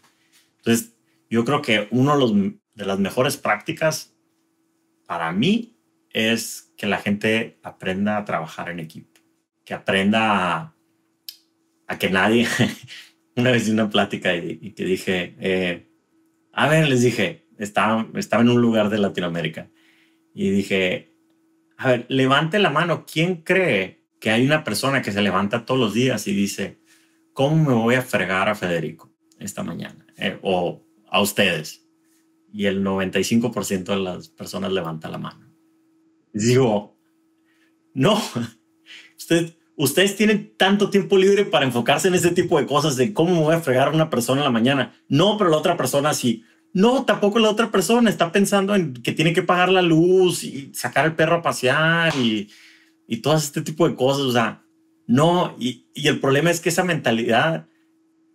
Speaker 1: Entonces, yo creo que uno de, las mejores prácticas para mí es que la gente aprenda a trabajar en equipo, que aprenda a, que nadie, una vez en una plática y, y que dije, eh, a ver, les dije, estaba, estaba en un lugar de Latinoamérica y dije, a ver, levante la mano, ¿quién cree que hay una persona que se levanta todos los días y dice, ¿cómo me voy a fregar a Federico esta mañana? Eh, o a ustedes. Y el 95% de las personas levanta la mano. digo, no, Usted, ustedes tienen tanto tiempo libre para enfocarse en ese tipo de cosas de cómo me voy a fregar a una persona en la mañana. No, pero la otra persona sí. No, tampoco la otra persona está pensando en que tiene que pagar la luz y sacar al perro a pasear y, y todo este tipo de cosas. O sea, no, y, el problema es que esa mentalidad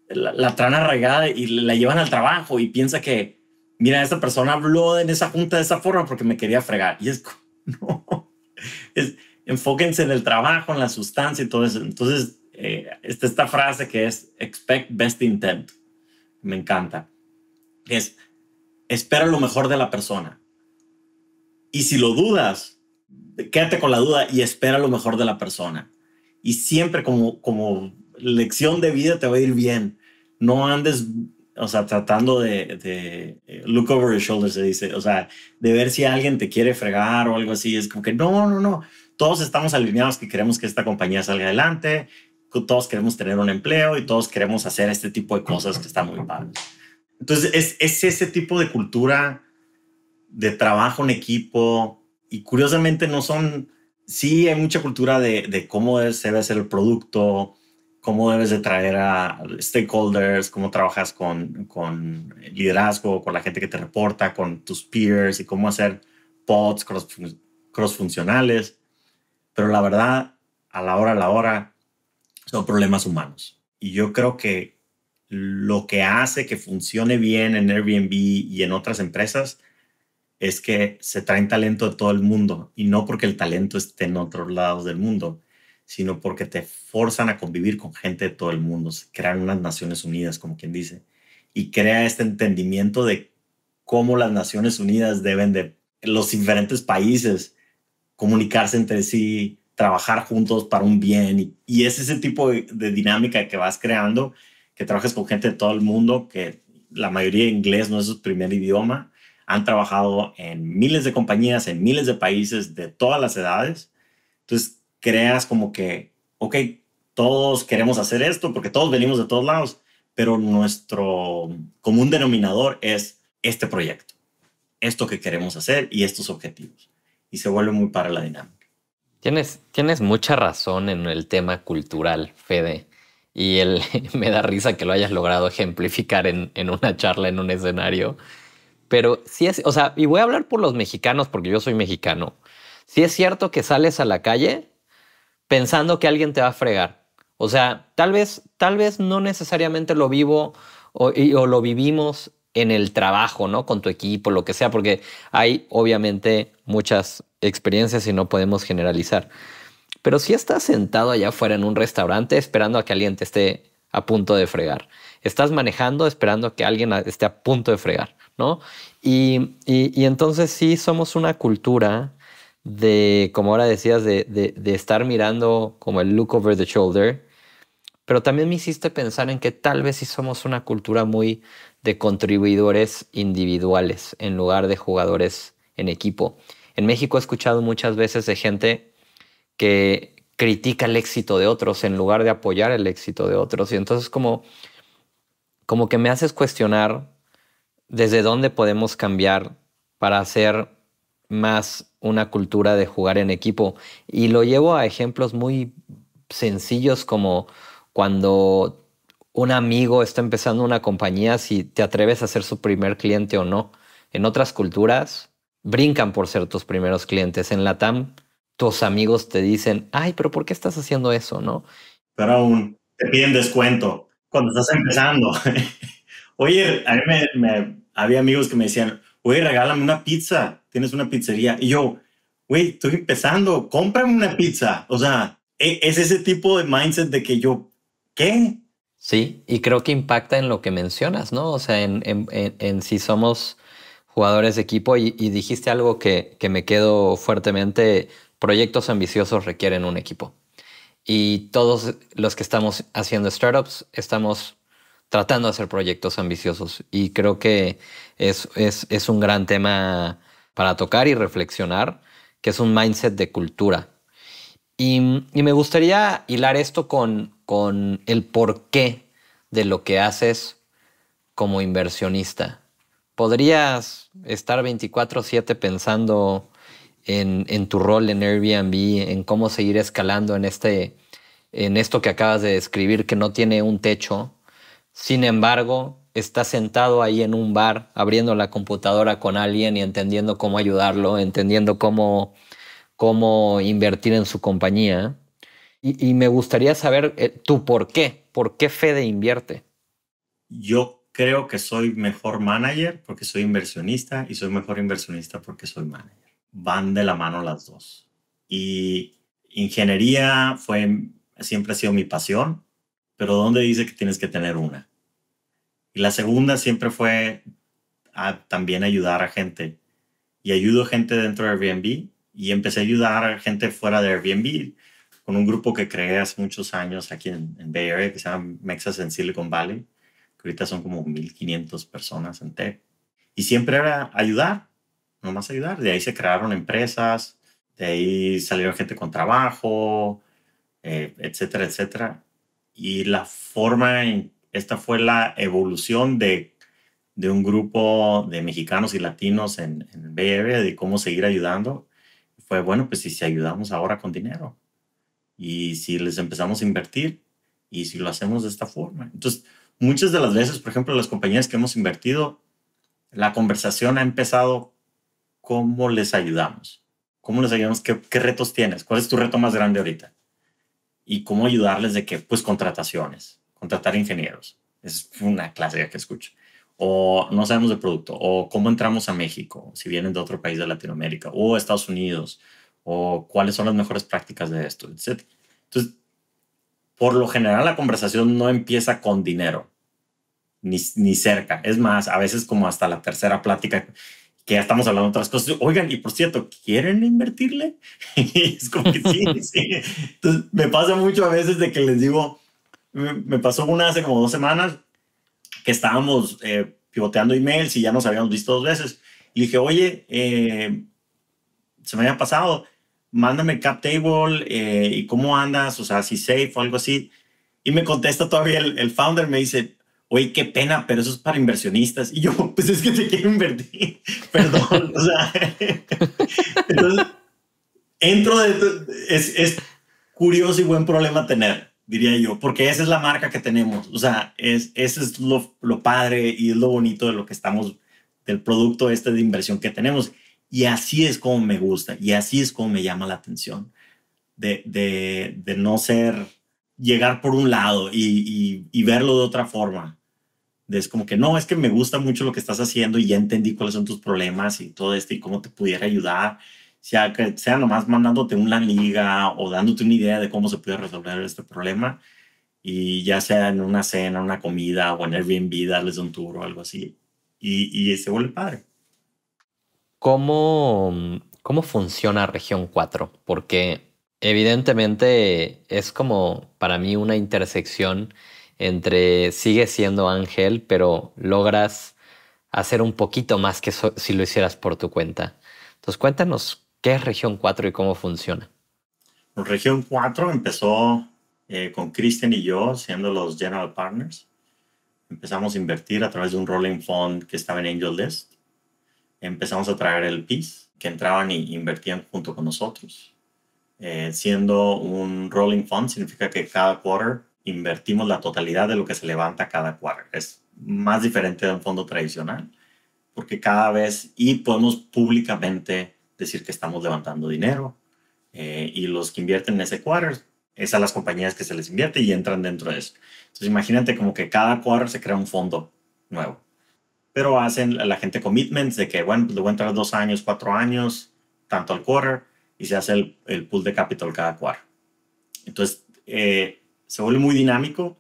Speaker 1: la, la traen arraigada y la llevan al trabajo y piensa que, mira, esa persona habló en esa junta de esa forma porque me quería fregar. Y es, no, enfóquense en el trabajo, en la sustancia y todo eso. Entonces, eh, esta frase que es expect best intent. Me encanta es espera lo mejor de la persona. Y si lo dudas, quédate con la duda y espera lo mejor de la persona. Y siempre como, como lección de vida te va a ir bien. No andes, o sea, tratando de, eh, look over your shoulder, se dice, o sea, de ver si alguien te quiere fregar o algo así. Es como que no, no, no. Todos estamos alineados que queremos que esta compañía salga adelante, todos queremos tener un empleo y todos queremos hacer este tipo de cosas que están muy padres. Entonces, es, ese tipo de cultura de trabajo en equipo y curiosamente no son, sí hay mucha cultura de, cómo se debe ser el producto, cómo debes de traer a stakeholders, cómo trabajas con, con liderazgo, con la gente que te reporta, con tus peers y cómo hacer pods cross, cross funcionales. Pero la verdad, a la hora, a la hora, son problemas humanos. Y yo creo que lo que hace que funcione bien en Airbnb y en otras empresas es que se traen talento de todo el mundo y no porque el talento esté en otros lados del mundo, sino porque te forzan a convivir con gente de todo el mundo, se crean unas Naciones Unidas, como quien dice, y crea este entendimiento de cómo las Naciones Unidas deben de los diferentes países comunicarse entre sí, trabajar juntos para un bien, y, es ese tipo de dinámica que vas creando que trabajes con gente de todo el mundo, que la mayoría de inglés no es su primer idioma. Han trabajado en miles de compañías, en miles de países de todas las edades. Entonces, creas como que, ok, todos queremos hacer esto porque todos venimos de todos lados, pero nuestro común denominador es este proyecto, esto que queremos hacer y estos objetivos. Y se vuelve muy para
Speaker 2: la dinámica. Tienes, tienes mucha razón en el tema cultural, Fede y él me da risa que lo hayas logrado ejemplificar en, una charla, en un escenario. Pero sí es, o sea, y voy a hablar por los mexicanos porque yo soy mexicano. Sí es cierto que sales a la calle pensando que alguien te va a fregar. O sea, tal vez, tal vez no necesariamente lo vivo o, o lo vivimos en el trabajo, ¿no? Con tu equipo, lo que sea, porque hay obviamente muchas experiencias y no podemos generalizar. Pero si estás sentado allá afuera en un restaurante esperando a que alguien te esté a punto de fregar, estás manejando esperando a que alguien esté a punto de fregar, ¿no? Y, entonces sí somos una cultura de, como ahora decías, de, de estar mirando como el look over the shoulder, pero también me hiciste pensar en que tal vez sí somos una cultura muy de contribuidores individuales en lugar de jugadores en equipo. En México he escuchado muchas veces de gente que critica el éxito de otros en lugar de apoyar el éxito de otros. Y entonces como, como que me haces cuestionar desde dónde podemos cambiar para hacer más una cultura de jugar en equipo. Y lo llevo a ejemplos muy sencillos como cuando un amigo está empezando una compañía, si te atreves a ser su primer cliente o no. En otras culturas, brincan por ser tus primeros clientes. En la TAM tus amigos te dicen, ay, pero ¿por qué estás haciendo eso? ¿No? Pero aún te piden descuento cuando estás empezando.
Speaker 1: Oye, a mí me, había amigos que me decían, oye, regálame una pizza, tienes una pizzería. Y yo, güey, estoy
Speaker 2: empezando, cómprame una pizza. O sea, e, es ese tipo de mindset de que yo, ¿qué? Sí, y creo que impacta en lo que mencionas, ¿no? O sea, en, si somos jugadores de equipo y, dijiste algo que, que, me quedo fuertemente proyectos ambiciosos requieren un equipo. Y todos los que estamos haciendo startups estamos tratando de hacer proyectos ambiciosos. Y creo que es, es, un gran tema para tocar y reflexionar, que es un mindset de cultura. Y, me gustaría hilar esto con, con el porqué de lo que haces como inversionista. ¿Podrías estar 24/7 pensando en, tu rol en Airbnb, en cómo seguir escalando en, este, en esto que acabas de describir, que no tiene un techo. Sin embargo, estás sentado ahí en un bar, abriendo la computadora con alguien y entendiendo cómo ayudarlo, entendiendo cómo, cómo invertir en su compañía. Y, me gustaría saber eh, tu tú por qué, por qué Fede invierte.
Speaker 1: Yo creo que soy mejor manager porque soy inversionista y soy mejor inversionista porque soy manager van de la mano las dos. Y ingeniería fue, siempre ha sido mi pasión, pero ¿dónde dice que tienes que tener una? Y la segunda siempre fue también ayudar a gente. Y ayudo gente dentro de Airbnb y empecé a ayudar a gente fuera de Airbnb con un grupo que creé hace muchos años aquí en, en Bay Area que se llama Mexas en Silicon Valley, que ahorita son como 1.500 personas en tech. Y siempre era ayudar, Nomás ayudar? De ahí se crearon empresas, de ahí salió gente con trabajo, eh, etcétera, etcétera. Y la forma, en, esta fue la evolución de, de, un grupo de mexicanos y latinos en, en de cómo seguir ayudando. Fue, bueno, pues si, si ayudamos ahora con dinero y si les empezamos a invertir y si lo hacemos de esta forma. Entonces, muchas de las veces, por ejemplo, las compañías que hemos invertido, la conversación ha empezado ¿cómo les ayudamos? ¿Cómo les ayudamos? ¿Qué, retos tienes? ¿Cuál es tu reto más grande ahorita? ¿Y cómo ayudarles de qué? Pues contrataciones, contratar ingenieros. Es una clase que escucho. O no sabemos de producto, o cómo entramos a México, si vienen de otro país de Latinoamérica, o Estados Unidos, o cuáles son las mejores prácticas de esto, etc. Entonces, por lo general la conversación no empieza con dinero, ni, ni cerca. Es más, a veces como hasta la tercera plática, que ya estamos hablando de otras cosas. Oigan, y por cierto, ¿quieren invertirle? es como que sí, sí. Entonces, me pasa mucho a veces de que les digo, me pasó una hace como dos semanas que estábamos eh, pivoteando emails y ya nos habíamos visto dos veces. Y dije, oye, eh, se me había pasado, mándame cap table eh, y cómo andas, o sea, si safe o algo así. Y me contesta todavía el founder, me dice, oye, qué pena, pero eso es para inversionistas. Y yo, pues es que te quiero invertir, perdón. o sea, entonces, entro de, es, curioso y buen problema tener, diría yo, porque esa es la marca que tenemos. O sea, es, eso es lo, lo padre y es lo bonito de lo que estamos, del producto este de inversión que tenemos. Y así es como me gusta y así es como me llama la atención de, de, de no ser, llegar por un lado y, y, y verlo de otra forma es como que no, es que me gusta mucho lo que estás haciendo y ya entendí cuáles son tus problemas y todo esto y cómo te pudiera ayudar, sea, que, sea nomás mandándote una liga o dándote una idea de cómo se puede resolver este problema y ya sea en una cena, una comida o en Airbnb, darles un tour o algo así y, y se vuelve padre.
Speaker 2: ¿Cómo, ¿Cómo funciona Región 4? Porque evidentemente es como para mí una intersección entre sigue siendo ángel, pero logras hacer un poquito más que si lo hicieras por tu cuenta. Entonces cuéntanos qué es Región 4 y cómo funciona. Pues, Región 4 empezó eh, con Kristen y yo siendo
Speaker 1: los general partners. Empezamos a invertir a través de un rolling fund que estaba en Angel List. Empezamos a traer el PIS que entraban y invertían junto con nosotros. Eh, siendo un rolling fund significa que cada quarter invertimos la totalidad de lo que se levanta cada quarter. Es más diferente de un fondo tradicional porque cada vez y podemos públicamente decir que estamos levantando dinero eh, y los que invierten en ese quarter es a las compañías que se les invierte y entran dentro de eso. Entonces imagínate como que cada quarter se crea un fondo nuevo, pero hacen la gente commitments de que bueno, pues, le voy a entrar dos años, cuatro años, tanto al quarter y se hace el, el pool de capital cada quarter. Entonces eh, se vuelve muy dinámico,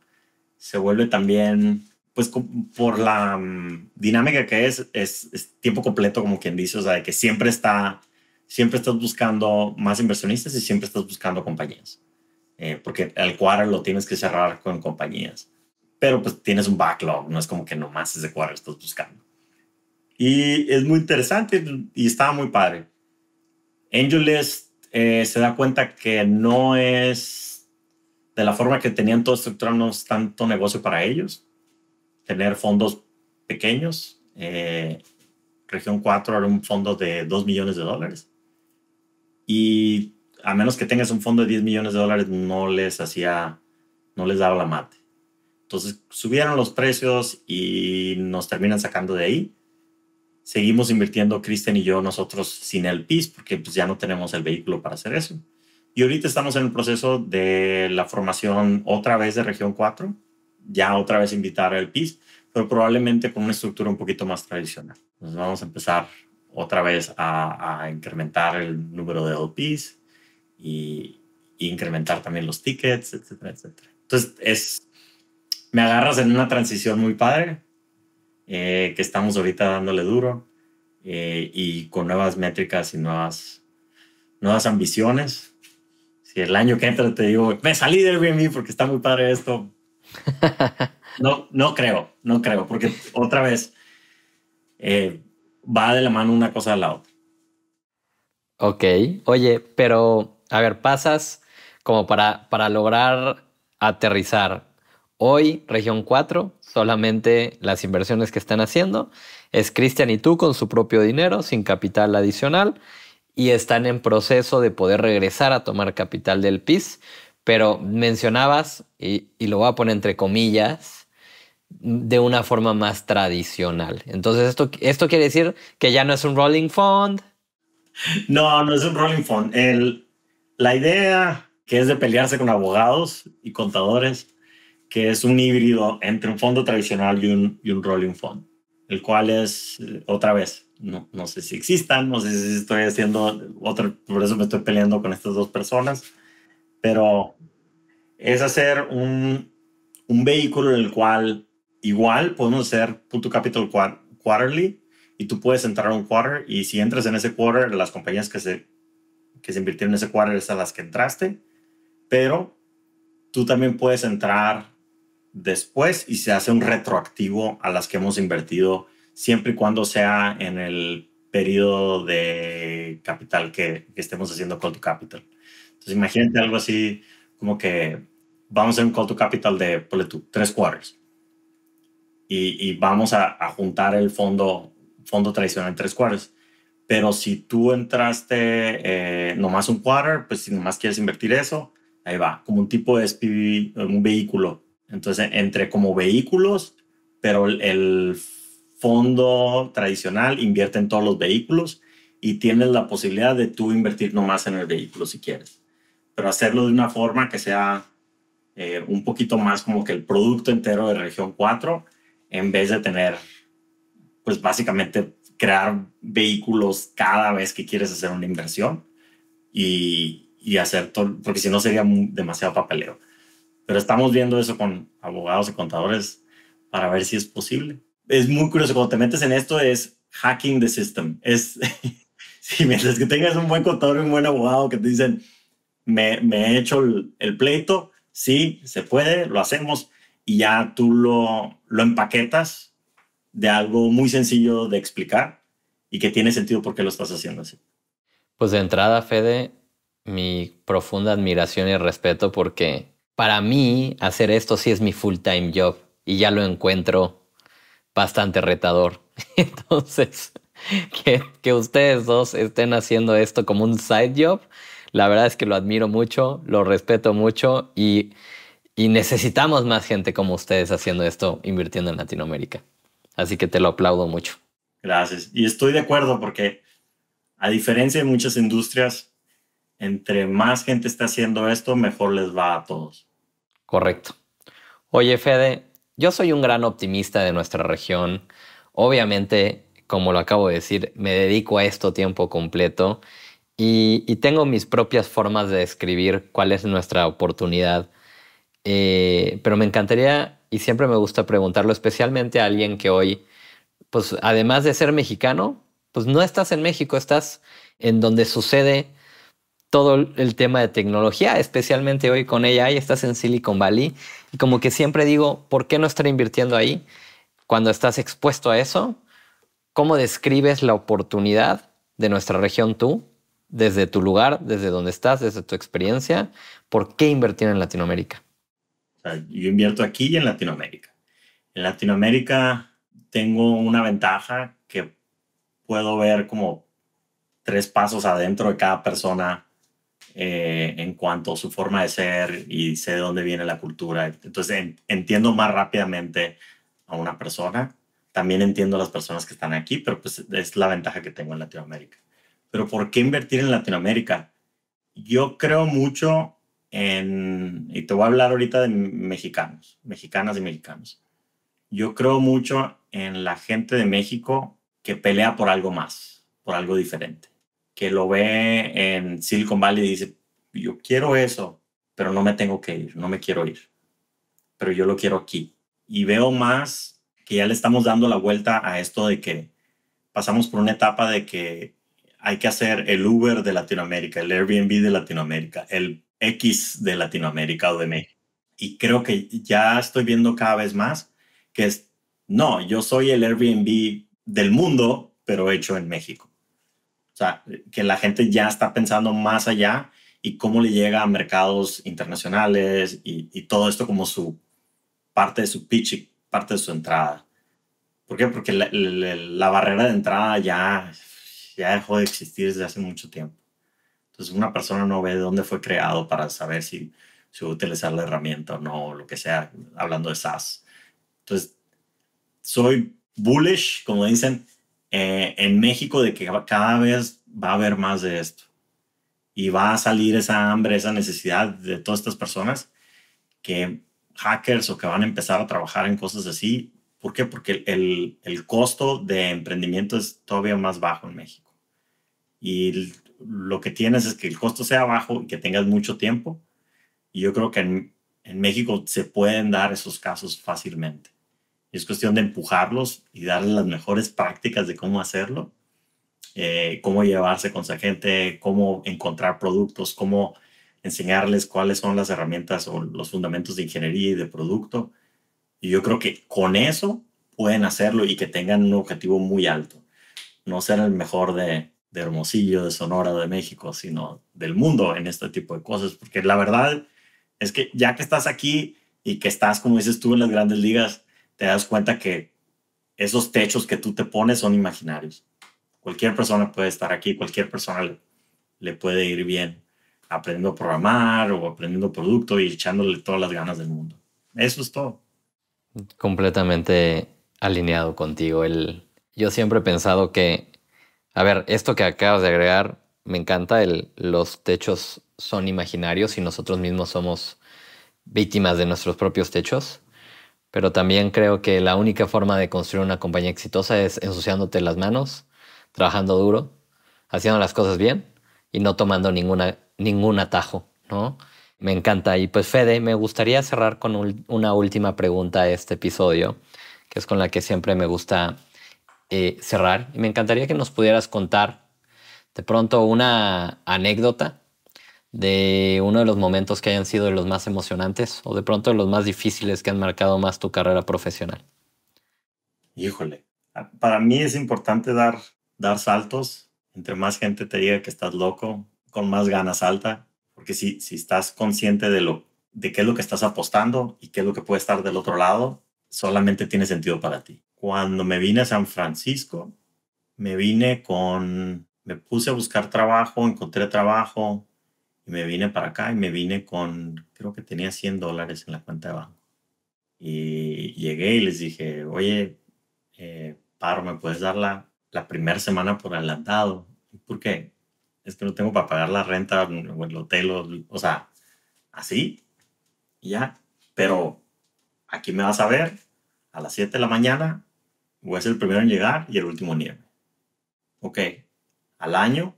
Speaker 1: se vuelve también, pues por la mm, dinámica que es, es, tiempo completo, como quien dice, o sea, de que siempre está, siempre estás buscando más inversionistas y siempre estás buscando compañías, eh, porque el cuadro lo tienes que cerrar con compañías, pero pues tienes un backlog, no es como que nomás ese cuadro, estás buscando. Y es muy interesante y estaba muy padre. AngelList eh, se da cuenta que no es de la forma que tenían todo estructurado no es tanto negocio para ellos. Tener fondos pequeños. Eh, región 4 era un fondo de 2 millones de dólares. Y a menos que tengas un fondo de 10 millones de dólares, no les hacía, no les daba la mate. Entonces subieron los precios y nos terminan sacando de ahí. Seguimos invirtiendo, Kristen y yo, nosotros sin el PIS, porque pues, ya no tenemos el vehículo para hacer eso. Y ahorita estamos en el proceso de la formación otra vez de región 4, ya otra vez invitar al PIS, pero probablemente con una estructura un poquito más tradicional. Entonces vamos a empezar otra vez a, incrementar el número de OPIs y, incrementar también los tickets, etcétera, etcétera. Entonces es, me agarras en una transición muy padre, eh, que estamos ahorita dándole duro eh, y con nuevas métricas y nuevas, nuevas ambiciones si el año que entra te digo, me salí del Airbnb porque está muy padre esto. No, no creo, no creo, porque otra vez eh,
Speaker 2: va de la mano una cosa a la otra. Ok, oye, pero a ver, pasas como para, para lograr aterrizar. Hoy, región 4, solamente las inversiones que están haciendo es Cristian y tú con su propio dinero, sin capital adicional y están en proceso de poder regresar a tomar capital del PIS. Pero mencionabas, y, lo voy a poner entre comillas, de una forma más tradicional. Entonces, esto, esto quiere decir que ya no es un rolling fund.
Speaker 1: No, no es un rolling fund. la idea que es de pelearse con abogados y contadores, que es un híbrido entre un fondo tradicional y un, y un rolling fund, el cual es, eh, otra vez, no, sé si existan, no sé si estoy haciendo otro, por eso me estoy peleando con estas dos personas, pero es hacer un, vehículo en el cual igual podemos hacer punto capital quarterly y tú puedes entrar a un quarter y si entras en ese quarter, las compañías que se, que se invirtieron en ese quarter es a las que entraste, pero tú también puedes entrar después y se hace un retroactivo a las que hemos invertido siempre y cuando sea en el periodo de capital que, estemos haciendo call to capital. Entonces, imagínate algo así como que vamos a hacer un call to capital de, ponle tú, tres quarters. Y, vamos a, juntar el fondo, fondo tradicional en tres quarters. Pero si tú entraste eh, nomás un quarter, pues si nomás quieres invertir eso, ahí va, como un tipo de SPV, un vehículo. Entonces, entre como vehículos, pero el, el fondo tradicional invierte en todos los vehículos y tienes la posibilidad de tú invertir nomás en el vehículo si quieres, pero hacerlo de una forma que sea eh, un poquito más como que el producto entero de región 4 en vez de tener, pues básicamente crear vehículos cada vez que quieres hacer una inversión y, y hacer todo, porque si no sería demasiado papeleo. Pero estamos viendo eso con abogados y contadores para ver si es posible es muy curioso, cuando te metes en esto es hacking the system. Es, si mientras que tengas un buen contador un buen abogado que te dicen, me, he hecho el, pleito, sí, se puede, lo hacemos, y ya tú lo, empaquetas de algo muy sencillo de explicar y que tiene sentido porque lo estás haciendo así.
Speaker 2: Pues de entrada, Fede, mi profunda admiración y respeto porque para mí hacer esto sí es mi full-time job y ya lo encuentro bastante retador. Entonces, que, ustedes dos estén haciendo esto como un side job, la verdad es que lo admiro mucho, lo respeto mucho y, y necesitamos más gente como ustedes haciendo esto, invirtiendo en Latinoamérica. Así que te lo aplaudo mucho. Gracias. Y estoy de acuerdo porque a diferencia de muchas industrias, entre más gente está haciendo esto, mejor les va a todos. Correcto. Oye, Fede, yo soy un gran optimista de nuestra región. Obviamente, como lo acabo de decir, me dedico a esto tiempo completo y, tengo mis propias formas de describir cuál es nuestra oportunidad. Eh, pero me encantaría y siempre me gusta preguntarlo, especialmente a alguien que hoy, pues además de ser mexicano, pues no estás en México, estás en donde sucede todo el tema de tecnología, especialmente hoy con AI, estás en Silicon Valley y como que siempre digo, ¿por qué no estar invirtiendo ahí cuando estás expuesto a eso? ¿Cómo describes la oportunidad de nuestra región tú, desde tu lugar, desde donde estás, desde tu experiencia? ¿Por qué invertir en Latinoamérica? yo invierto aquí
Speaker 1: y en Latinoamérica. En Latinoamérica tengo una ventaja que puedo ver como tres pasos adentro de cada persona eh, en cuanto a su forma de ser y sé de dónde viene la cultura. Entonces entiendo más rápidamente a una persona. También entiendo a las personas que están aquí, pero pues es la ventaja que tengo en Latinoamérica. Pero ¿por qué invertir en Latinoamérica? Yo creo mucho en, y te voy a hablar ahorita de mexicanos, mexicanas y mexicanos. Yo creo mucho en la gente de México que pelea por algo más, por algo diferente que lo ve en Silicon Valley y dice, yo quiero eso, pero no me tengo que ir, no me quiero ir, pero yo lo quiero aquí. Y veo más que ya le estamos dando la vuelta a esto de que pasamos por una etapa de que hay que hacer el Uber de Latinoamérica, el Airbnb de Latinoamérica, el X de Latinoamérica o de México. Y creo que ya estoy viendo cada vez más que es, no, yo soy el Airbnb del mundo, pero hecho en México. O sea, que la gente ya está pensando más allá y cómo le llega a mercados internacionales y, todo esto como su parte de su pitch y parte de su entrada. ¿Por qué? Porque la, barrera de entrada ya, ya dejó de existir desde hace mucho tiempo. Entonces una persona no ve de dónde fue creado para saber si, si va a utilizar la herramienta o no, lo que sea, hablando de SaaS. Entonces, soy bullish, como dicen, eh, en México de que cada vez va a haber más de esto y va a salir esa hambre, esa necesidad de todas estas personas que hackers o que van a empezar a trabajar en cosas así. ¿Por qué? Porque el, costo de emprendimiento es todavía más bajo en México. Y lo que tienes es que el costo sea bajo y que tengas mucho tiempo. Y yo creo que en México se pueden dar esos casos fácilmente. Y es cuestión de empujarlos y darles las mejores prácticas de cómo hacerlo, eh, cómo llevarse con esa gente, cómo encontrar productos, cómo enseñarles cuáles son las herramientas o los fundamentos de ingeniería y de producto. Y yo creo que con eso pueden hacerlo y que tengan un objetivo muy alto. No ser el mejor de, de Hermosillo, de Sonora, de México, sino del mundo en este tipo de cosas. Porque la verdad es que ya que estás aquí y que estás, como dices tú, en las grandes ligas, te das cuenta que esos techos que tú te pones son imaginarios. Cualquier persona puede estar aquí, cualquier persona le, puede ir bien aprendiendo a programar o aprendiendo producto y echándole todas las ganas del mundo.
Speaker 2: Eso es todo. Completamente alineado contigo. El, yo siempre he pensado que, a ver, esto que acabas de agregar, me encanta, el, los techos son imaginarios y nosotros mismos somos víctimas de nuestros propios techos pero también creo que la única forma de construir una compañía exitosa es ensuciándote las manos, trabajando duro, haciendo las cosas bien y no tomando ninguna, ningún atajo, ¿no? Me encanta. Y pues Fede, me gustaría cerrar con una última pregunta a este episodio, que es con la que siempre me gusta eh, cerrar. Y me encantaría que nos pudieras contar de pronto una anécdota de uno de los momentos que hayan sido de los más emocionantes o de pronto de los más difíciles que han marcado más tu carrera profesional?
Speaker 1: Híjole, para mí es importante dar, dar saltos. Entre más gente te diga que estás loco, con más ganas alta porque si, estás consciente de, lo, de qué es lo que estás apostando y qué es lo que puede estar del otro lado, solamente tiene sentido para ti. Cuando me vine a San Francisco, me vine con, me puse a buscar trabajo, encontré trabajo, y me vine para acá y me vine con, creo que tenía 100 dólares en la cuenta de banco. Y llegué y les dije, oye, eh, paro, ¿me puedes dar la, primera semana por adelantado? ¿Por qué? Es que no tengo para pagar la renta o el hotel, o, o sea, así, ya. Pero aquí me vas a ver a las 7 de la mañana, voy a ser el primero en llegar y el último en irme. Ok, al año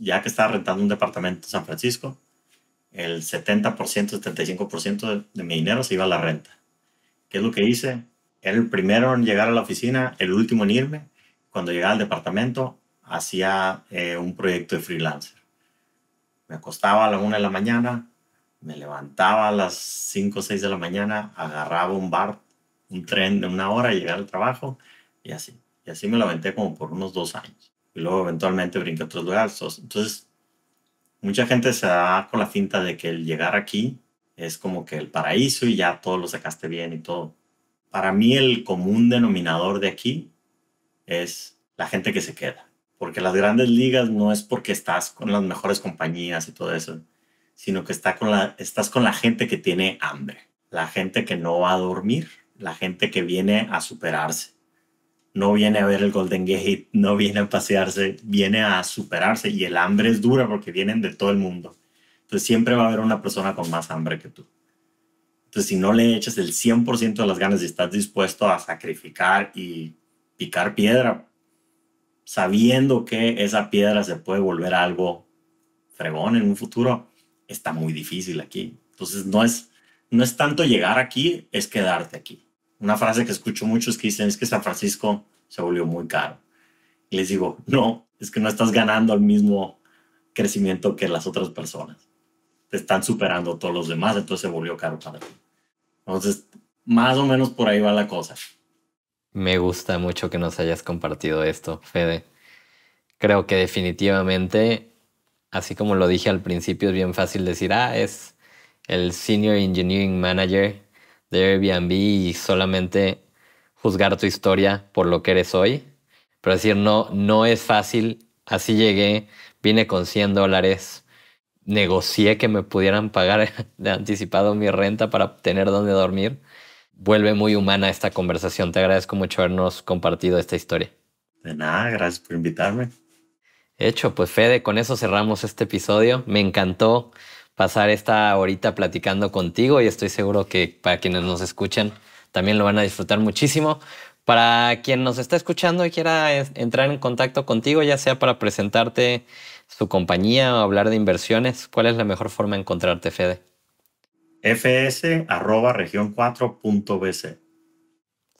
Speaker 1: ya que estaba rentando un departamento en San Francisco, el 70%, 75% de, mi dinero se iba a la renta. ¿Qué es lo que hice? Era el primero en llegar a la oficina, el último en irme. Cuando llegaba al departamento, hacía eh, un proyecto de freelancer. Me acostaba a la una de la mañana, me levantaba a las 5 o 6 de la mañana, agarraba un bar, un tren de una hora, y llegaba al trabajo y así. Y así me lo como por unos dos años y luego eventualmente brinca a otros lugares. Entonces, mucha gente se da con la cinta de que el llegar aquí es como que el paraíso y ya todo lo sacaste bien y todo. Para mí el común denominador de aquí es la gente que se queda, porque las grandes ligas no es porque estás con las mejores compañías y todo eso, sino que está con la, estás con la gente que tiene hambre, la gente que no va a dormir, la gente que viene a superarse no viene a ver el Golden Gate, no viene a pasearse, viene a superarse y el hambre es dura porque vienen de todo el mundo. Entonces siempre va a haber una persona con más hambre que tú. Entonces si no le echas el 100% de las ganas y estás dispuesto a sacrificar y picar piedra, sabiendo que esa piedra se puede volver algo fregón en un futuro, está muy difícil aquí. Entonces no es, no es tanto llegar aquí, es quedarte aquí una frase que escucho muchos que dicen es que San Francisco se volvió muy caro. Y les digo, no, es que no estás ganando el mismo crecimiento que las otras personas. Te están superando todos los demás, entonces se volvió caro para ti. Entonces, más o menos por ahí va la cosa.
Speaker 2: Me gusta mucho que nos hayas compartido esto, Fede. Creo que definitivamente, así como lo dije al principio, es bien fácil decir, ah, es el Senior Engineering Manager de Airbnb y solamente juzgar tu historia por lo que eres hoy. Pero decir, no, no es fácil. Así llegué, vine con 100 dólares, negocié que me pudieran pagar de anticipado mi renta para tener donde dormir. Vuelve muy humana esta conversación. Te agradezco mucho habernos compartido esta historia. De nada, gracias por invitarme. Hecho, pues Fede, con eso cerramos este episodio. Me encantó pasar esta horita platicando contigo y estoy seguro que para quienes nos escuchan también lo van a disfrutar muchísimo. Para quien nos está escuchando y quiera entrar en contacto contigo, ya sea para presentarte su compañía o hablar de inversiones, ¿cuál es la mejor forma de encontrarte, Fede? fs.region4.bc.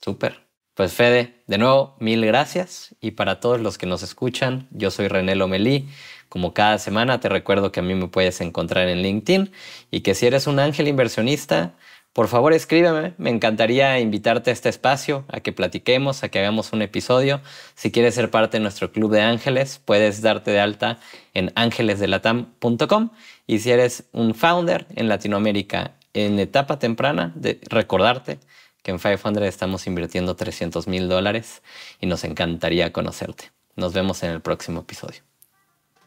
Speaker 2: Súper. Pues Fede, de nuevo, mil gracias. Y para todos los que nos escuchan, yo soy René Lomelí. Como cada semana te recuerdo que a mí me puedes encontrar en LinkedIn y que si eres un ángel inversionista, por favor escríbeme, me encantaría invitarte a este espacio, a que platiquemos, a que hagamos un episodio. Si quieres ser parte de nuestro club de ángeles, puedes darte de alta en ángelesdelatam.com y si eres un founder en Latinoamérica en etapa temprana, de recordarte que en 500 estamos invirtiendo 300 mil dólares y nos encantaría conocerte. Nos vemos en el próximo episodio.